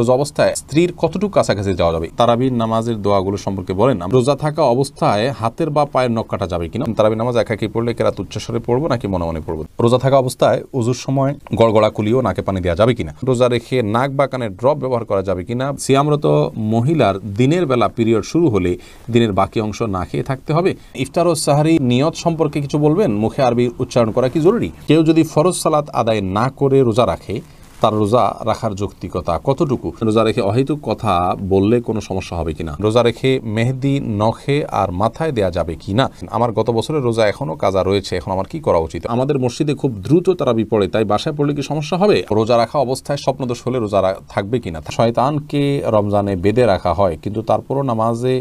রোজা অবস্থায় স্ত্রীর কতটুকু কাছাকাছি যাওয়া যাবে তারাবি নামাজের দোয়াগুলো সম্পর্কে বলেন রোজা থাকা অবস্থায় হাতের বা পায়ের নখ কাটা যাবে কিনা তারাবি নামাজ একাকি পড়লে কেরাত উচ্চস্বরে পড়বো নাকি মনে মনে পড়বো রোজা থাকা অবস্থায় উজুর সময় গড়গড়া কুলিও নাকে পানি দেওয়া যাবে কিনা রোজা রেখে নাক বা কানের ড্রপ ব্যবহার করা যাবে কিনা সিয়ামরত মহিলার দিনের বেলা পিরিয়ড শুরু হলে দিনের বাকি অংশ না খেয়ে থাকতে হবে ইফতার ও সাহারি নিয়ত সম্পর্কে কিছু বলবেন মুখে আরবির উচ্চারণ করা কি জরুরি কেউ যদি ফরজ সালাত আদায় না করে রোজা রাখে তার রোজা রাখার যৌক্তিকতা কতটুকু রোজা রেখে অহেতুক কথা বললে কোনো সমস্যা হবে কিনা রোজা রেখে মেহেদি নখে আর মাথায় দেয়া যাবে কিনা আমার গত বছরের রোজা এখনো কাজা রয়েছে এখন আমার কি করা উচিত আমাদের মসজিদে খুব দ্রুত তারা বিপড়ে তাই বাসায় পড়লে কি সমস্যা হবে রোজা রাখা অবস্থায় স্বপ্নদোষ হলে রোজা থাকবে কিনা শয়তানকে রমজানে বেঁধে রাখা হয় কিন্তু তারপরও নামাজে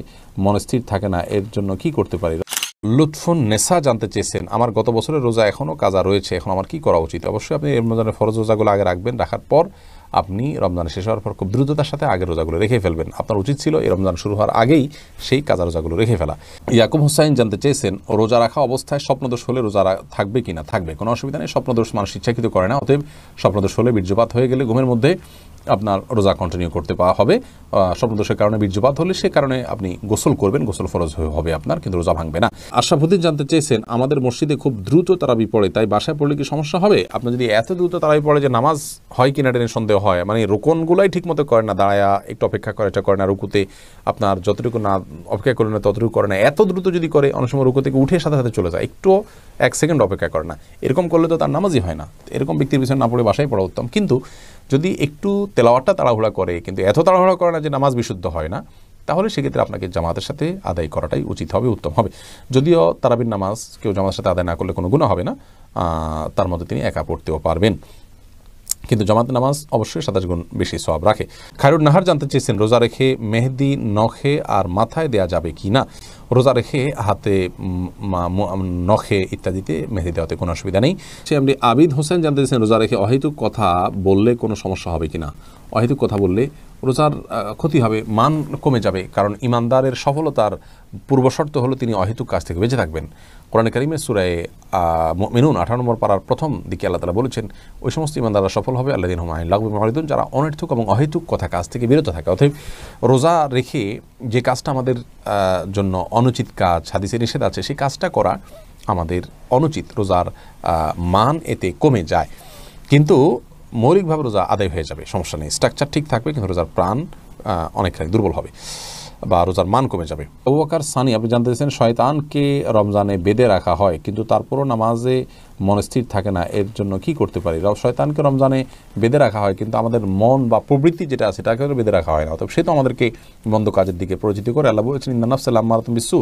মনস্থির থাকে না এর জন্য কি করতে পারি লুৎফুন নেশা জানতে চেয়েছেন আমার গত বছরের রোজা এখনও কাজা রয়েছে এখন আমার কি করা উচিত অবশ্যই আপনি রমজানের ফরজ রোজাগুলো আগে রাখবেন রাখার পর আপনি রমজান শেষ হওয়ার পর খুব দ্রুততার সাথে আগের রোজাগুলো রেখে ফেলবেন আপনার উচিত ছিল এই রমজান শুরু হওয়ার আগেই সেই কাজা রোজাগুলো রেখে ফেলা ইয়াকুব হুসাইন জানতে চেয়েছেন রোজা রাখা অবস্থায় স্বপ্নদোষ হলে রোজা থাকবে কি না থাকবে কোনো অসুবিধা নেই স্বপ্নদোষ মানুষ ইচ্ছাকৃত করে না অতএব স্বপ্নদোষ হলে বীর্যপাত হয়ে গেলে ঘুমের মধ্যে আপনার রোজা কন্টিনিউ করতে পাওয়া হবে স্বপ্নদোষের কারণে বীর্যপাত হলে সে কারণে আপনি গোসল করবেন গোসল ফরজ হবে আপনার কিন্তু রোজা ভাঙবে না আশাফুদ্দিন জানতে চেয়েছেন আমাদের মসজিদে খুব দ্রুত তারা পড়ে তাই বাসায় পড়লে কি সমস্যা হবে আপনার যদি এত দ্রুত তারা পড়ে যে নামাজ হয় কিনা টেনে সন্দেহ হয় মানে রোকনগুলাই মতো করে না দাঁড়ায় একটু অপেক্ষা করে এটা করে না রুকুতে আপনার যতটুকু না অপেক্ষা করে না ততটুকু করে না এত দ্রুত যদি করে অনেক সময় রুকু থেকে উঠে সাথে সাথে চলে যায় একটু এক সেকেন্ড অপেক্ষা করে না এরকম করলে তো তার নামাজই হয় না এরকম ব্যক্তির পিছনে না পড়ে বাসায় পড়া উত্তম কিন্তু যদি একটু তেলাওয়াটা তাড়াহুড়া করে কিন্তু এত তাড়াহুড়া করে না যে নামাজ বিশুদ্ধ হয় না তাহলে সেক্ষেত্রে আপনাকে জামাতের সাথে আদায় করাটাই উচিত হবে উত্তম হবে যদিও তারাবির নামাজ কেউ জামাতের সাথে আদায় না করলে কোনো গুণা হবে না তার মধ্যে তিনি একা পড়তেও পারবেন কিন্তু জামাত নামাজ অবশ্যই সাতাশ গুণ বেশি সব রাখে খায়রুল নাহার জানতে চেয়েছেন রোজা রেখে মেহেদি নখে আর মাথায় দেয়া যাবে কি না রোজা রেখে হাতে নখে ইত্যাদিতে মেহেদি দেওয়াতে কোনো অসুবিধা নেই সে আপনি আবিদ হোসেন জানতে চেয়েছেন রোজা রেখে অহেতুক কথা বললে কোনো সমস্যা হবে কি না অহেতুক কথা বললে রোজার ক্ষতি হবে মান কমে যাবে কারণ ইমানদারের সফলতার পূর্বশর্ত হলো তিনি অহেতুক কাজ থেকে বেঁচে থাকবেন কোরআনে করিমের সুরায় মিনুন আঠারো নম্বর পাড়ার প্রথম দিকে আল্লাহ তালা বলেছেন ওই সমস্ত ইমানদাররা সফল হবে আল্লাহ দিন হুমায়ুন লাগবে মহারিদুন যারা অনর্থক এবং অহেতুক কথা কাজ থেকে বিরত থাকে অতএব রোজা রেখে যে কাজটা আমাদের জন্য অনুচিত কাজ হাদিসে নিষেধ আছে সেই কাজটা করা আমাদের অনুচিত রোজার মান এতে কমে যায় কিন্তু মৌলিকভাবে রোজা আদায় হয়ে যাবে সমস্যা নেই স্ট্রাকচার ঠিক থাকবে কিন্তু রোজার প্রাণ অনেকখানি দুর্বল হবে বা রোজার মান কমে যাবে ওয়াকার সানি আপনি জানতে চাইছেন শয়তানকে রমজানে বেঁধে রাখা হয় কিন্তু তারপরও নামাজে মনস্থির থাকে না এর জন্য কি করতে পারি শয়তানকে রমজানে বেঁধে রাখা হয় কিন্তু আমাদের মন বা প্রবৃত্তি যেটা আছে তাকে বেঁধে রাখা হয় না অতএব সে তো আমাদেরকে মন্দ কাজের দিকে পরিচিত করে আল্লাহ বলেছেন ইন্দানাফসাল্লাহ মারাতুম বিশ্বু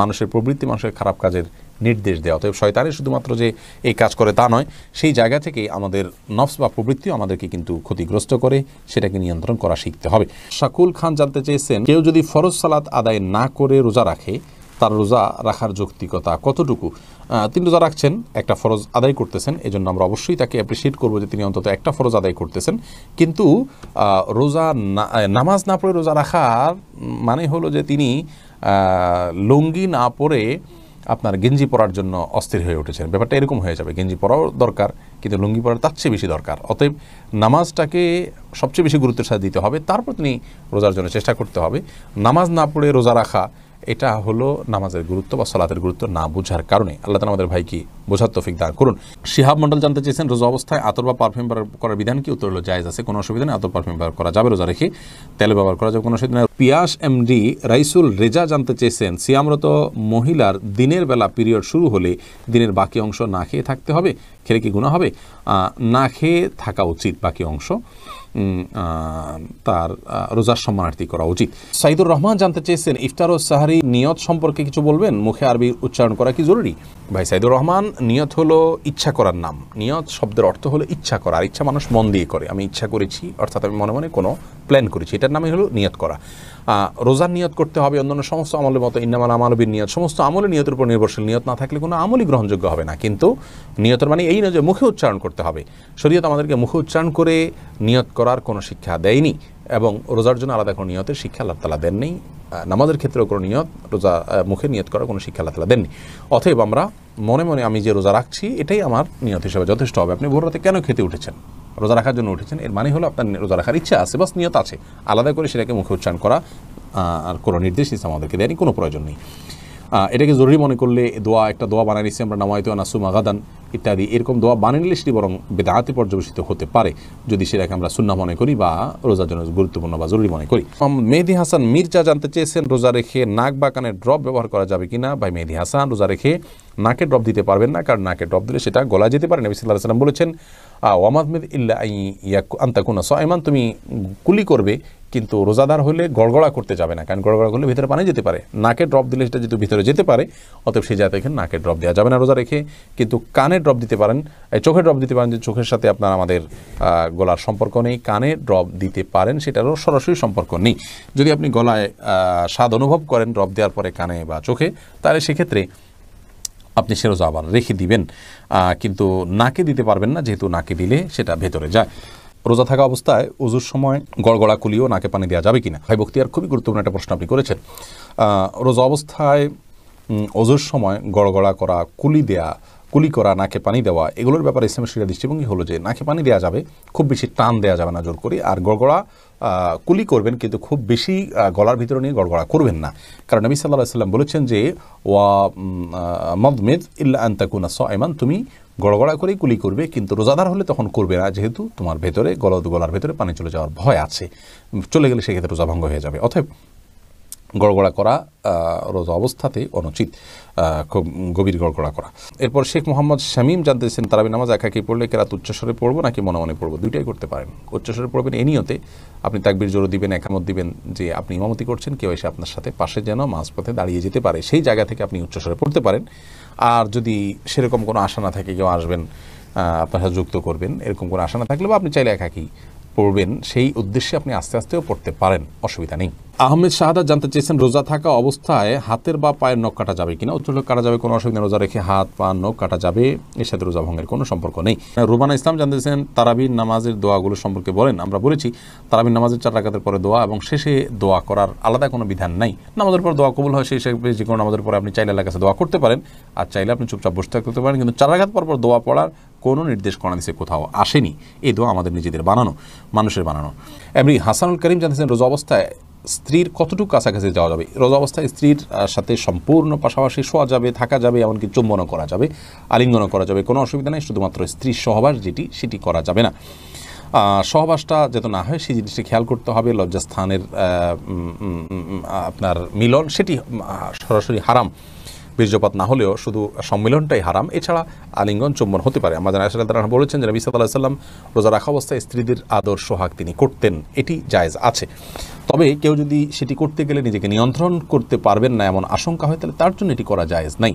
মানুষের প্রবৃত্তি মানুষের খারাপ কাজের নির্দেশ দেওয়া অতএব শয়তানের শুধুমাত্র যে এই কাজ করে তা নয় সেই জায়গা থেকে আমাদের নফস বা প্রবৃত্তিও আমাদেরকে কিন্তু ক্ষতিগ্রস্ত করে সেটাকে নিয়ন্ত্রণ করা শিখতে হবে শাকুল খান জানতে চেয়েছেন কেউ যদি ফরজ সালাত আদায় না করে রোজা রাখে তার রোজা রাখার যৌক্তিকতা কতটুকু তিনি রোজা রাখছেন একটা ফরজ আদায় করতেছেন এই জন্য আমরা অবশ্যই তাকে অ্যাপ্রিসিয়েট করবো যে তিনি অন্তত একটা ফরজ আদায় করতেছেন কিন্তু রোজা নামাজ না পড়ে রোজা রাখার মানে হলো যে তিনি লুঙ্গি না পরে আপনার গেঞ্জি পরার জন্য অস্থির হয়ে উঠেছেন ব্যাপারটা এরকম হয়ে যাবে গেঞ্জি পরাও দরকার কিন্তু লুঙ্গি পরার তার চেয়ে বেশি দরকার অতএব নামাজটাকে সবচেয়ে বেশি গুরুত্বের সাথে দিতে হবে তারপর তিনি রোজার জন্য চেষ্টা করতে হবে নামাজ না পড়ে রোজা রাখা এটা হলো নামাজের গুরুত্ব বা সলাতের গুরুত্ব না বোঝার কারণে আল্লাহ তালা আমাদের ভাইকে বোঝার তোফিক দান করুন শিহাব মন্ডল জানতে চেয়েছেন রোজা অবস্থায় আতর বা পারফিউম করার বিধান কি উত্তর হলো জায়জ আছে কোনো অসুবিধা নেই আতর পারফিউম ব্যবহার করা যাবে রোজা রেখে তেল ব্যবহার করা যাবে কোনো অসুবিধা নেই পিয়াস এমডি রাইসুল রেজা জানতে চেয়েছেন সিয়ামরত মহিলার দিনের বেলা পিরিয়ড শুরু হলে দিনের বাকি অংশ না খেয়ে থাকতে হবে খেলে কি গুণা হবে না খেয়ে থাকা উচিত বাকি অংশ তার রোজার সম্মানার্থী করা উচিত সাইদুর রহমান জানতে চেয়েছেন ইফতার ও সাহারি নিয়ত সম্পর্কে কিছু বলবেন মুখে আরবি উচ্চারণ করা কি জরুরি ভাই সাইদুর রহমান নিয়ত হলো ইচ্ছা করার নাম নিয়ত শব্দের অর্থ হলো ইচ্ছা করা আর ইচ্ছা মানুষ মন দিয়ে করে আমি ইচ্ছা করেছি অর্থাৎ আমি মনে মনে কোনো প্ল্যান করেছি এটার নামই হলো নিয়ত করা রোজার নিয়ত করতে হবে অন্যান্য সমস্ত আমলের মতো ইন্নামাল আমানবীর নিয়ত সমস্ত আমলের নিয়তের উপর নির্ভরশীল নিয়ত না থাকলে কোনো আমলই গ্রহণযোগ্য হবে না কিন্তু নিয়তের মানে এই নয় যে মুখে উচ্চারণ করতে হবে শরীয়ত আমাদেরকে মুখে উচ্চারণ করে নিয়ত করার কোনো শিক্ষা দেয়নি এবং রোজার জন্য আলাদা কোনো নিয়তের শিক্ষা আল্লাহ তালা দেননি নামাজের ক্ষেত্রেও কোনো নিয়ত রোজা মুখে নিয়ত করার কোনো শিক্ষা আল্লাহ তালা দেননি অতএব আমরা মনে মনে আমি যে রোজা রাখছি এটাই আমার নিয়ত হিসাবে যথেষ্ট হবে আপনি ভোররাতে কেন খেতে উঠেছেন রোজা রাখার জন্য উঠেছেন এর মানে হলো আপনার রোজা রাখার ইচ্ছা আছে বাস নিয়ত আছে আলাদা করে সেটাকে মুখে উচ্চারণ করা আর কোনো নির্দেশ নিচ্ছে আমাদেরকে দেয়নি কোনো প্রয়োজন নেই এটাকে জরুরি মনে করলে দোয়া একটা দোয়া বানাই নিচ্ছি আমরা নামায়তো নাসু মাগাদান ইত্যাদি এরকম দোয়া নিলে সেটি বরং বেদাহাতে পর্যবেসিত হতে পারে যদি সেটাকে আমরা শূন্য মনে করি বা রোজার জন্য গুরুত্বপূর্ণ বা জরুরি মনে করি মেহেদি হাসান মির্জা জানতে চেয়েছেন রোজা রেখে নাক বা কানের ড্রপ ব্যবহার করা যাবে কিনা ভাই মেহেদি হাসান রোজা রেখে নাকে ড্রপ দিতে পারবেন না কারণ নাকে ড্রপ দিলে সেটা গলা যেতে পারে নবী সাল্লাহ সাল্লাম বলেছেন ওয়ামাদমেদ ইল্লা আই ইয়াক আন্তাকুনা সয়মান তুমি কুলি করবে কিন্তু রোজাদার হলে গড়গড়া করতে যাবে না কারণ গড়গড়া করলে ভিতরে পানি যেতে পারে নাকে ড্রপ দিলে সেটা যেহেতু ভিতরে যেতে পারে অতএব সেই জায়গা থেকে নাকে ড্রপ দেওয়া যাবে না রোজা রেখে কিন্তু কানে ড্রপ দিতে পারেন চোখে ড্রপ দিতে পারেন যে চোখের সাথে আপনার আমাদের গলার সম্পর্ক নেই কানে ড্রপ দিতে পারেন সেটারও সরাসরি সম্পর্ক নেই যদি আপনি গলায় স্বাদ অনুভব করেন ড্রপ দেওয়ার পরে কানে বা চোখে তাহলে সেক্ষেত্রে আপনি সে রোজা আবার রেখে দিবেন কিন্তু নাকে দিতে পারবেন না যেহেতু নাকে দিলে সেটা ভেতরে যায় রোজা থাকা অবস্থায় উজুর সময় গড়গড়া কুলিও নাকে পানি দেওয়া যাবে কিনা ভাই বক্তিয়ার খুবই গুরুত্বপূর্ণ একটা প্রশ্ন আপনি করেছেন রোজা অবস্থায় অজুর সময় গড়গড়া করা কুলি দেয়া কুলি করা নাকে পানি দেওয়া এগুলোর ব্যাপারে ইসলামের সেরা দৃষ্টিভঙ্গি হলো যে নাকে পানি দেওয়া যাবে খুব বেশি টান দেওয়া যাবে না জোর করে আর গড়গড়া কুলি করবেন কিন্তু খুব বেশি গলার ভিতরে নিয়ে গড়গড়া করবেন না কারণ নবী সাল্লাহ সাল্লাম বলেছেন যে ওয়া মদমেদ ইল্লা আন্তাকুনা স তুমি গড়গড়া করেই কুলি করবে কিন্তু রোজাদার হলে তখন করবে না যেহেতু তোমার ভেতরে গলদ গলার ভেতরে পানি চলে যাওয়ার ভয় আছে চলে গেলে সেক্ষেত্রে রোজা ভঙ্গ হয়ে যাবে অতএব গড়গড়া করা রোজা অবস্থাতেই অনুচিত খুব গভীর গড়গড়া করা এরপর শেখ মোহাম্মদ শামীম জানতেছেন তারাবি নামাজ একাকি পড়লে কেরাত উচ্চস্বরে পড়বো নাকি মনে মনে পড়বো দুইটাই করতে পারেন উচ্চস্বরে পড়বেন এ নিয়তে আপনি তাকবির জোর দিবেন একামত দিবেন যে আপনি ইমামতি করছেন কেউ এসে আপনার সাথে পাশে যেন মাঝপথে দাঁড়িয়ে যেতে পারে সেই জায়গা থেকে আপনি উচ্চস্বরে পড়তে পারেন আর যদি সেরকম কোনো আশা না থাকে কেউ আসবেন আপনার সাথে যুক্ত করবেন এরকম কোনো আশা না থাকলে বা আপনি চাইলে একাকি পড়বেন সেই উদ্দেশ্যে আপনি আস্তে আস্তেও পড়তে পারেন অসুবিধা নেই আহমেদ শাহাদ জানতে চেয়েছেন রোজা থাকা অবস্থায় হাতের বা পায়ের নখ কাটা যাবে কিনা উত্তর কাটা যাবে কোনো অসুবিধা রোজা রেখে হাত পা নখ কাটা যাবে এর সাথে রোজা ভঙ্গের কোনো সম্পর্ক নেই রুবানা ইসলাম জানতেছেন তারাবির নামাজের দোয়াগুলো সম্পর্কে বলেন আমরা বলেছি তারাবির নামাজের চার রাখাতের পরে দোয়া এবং শেষে দোয়া করার আলাদা কোনো বিধান নাই নামাজের পর দোয়া কবুল হয় সেই হিসেবে যে কোনো নামাজের পরে আপনি চাইলে এলাকা কাছে দোয়া করতে পারেন আর চাইলে আপনি চুপচাপ বসতে থাকতে পারেন কিন্তু চার রাখাত পর পর দোয়া পড়ার কোনো নির্দেশ করা দিছে কোথাও আসেনি এই দোয়া আমাদের নিজেদের বানানো মানুষের বানানো এমনি হাসানুল করিম জানতেছেন রোজা অবস্থায় স্ত্রীর কতটুকু কাছাকাছি যাওয়া যাবে রোজ অবস্থায় স্ত্রীর সাথে সম্পূর্ণ পাশাপাশি শোয়া যাবে থাকা যাবে এমনকি চুম্বনও করা যাবে আলিঙ্গনও করা যাবে কোনো অসুবিধা নেই শুধুমাত্র স্ত্রীর সহবাস যেটি সেটি করা যাবে না সহবাসটা যেত না হয় সেই জিনিসটি খেয়াল করতে হবে লজ্জাস্থানের আপনার মিলন সেটি সরাসরি হারাম বীর্যপাত না হলেও শুধু সম্মিলনটাই হারাম এছাড়া আলিঙ্গন চুম্বন হতে পারে আমাদের আসলে তারা বলেছেন যে নবী সাল্লাহ সাল্লাম রোজা রাখা অবস্থায় স্ত্রীদের আদর সোহাগ তিনি করতেন এটি জায়েজ আছে তবে কেউ যদি সেটি করতে গেলে নিজেকে নিয়ন্ত্রণ করতে পারবেন না এমন আশঙ্কা হয় তাহলে তার জন্য এটি করা জায়েজ নাই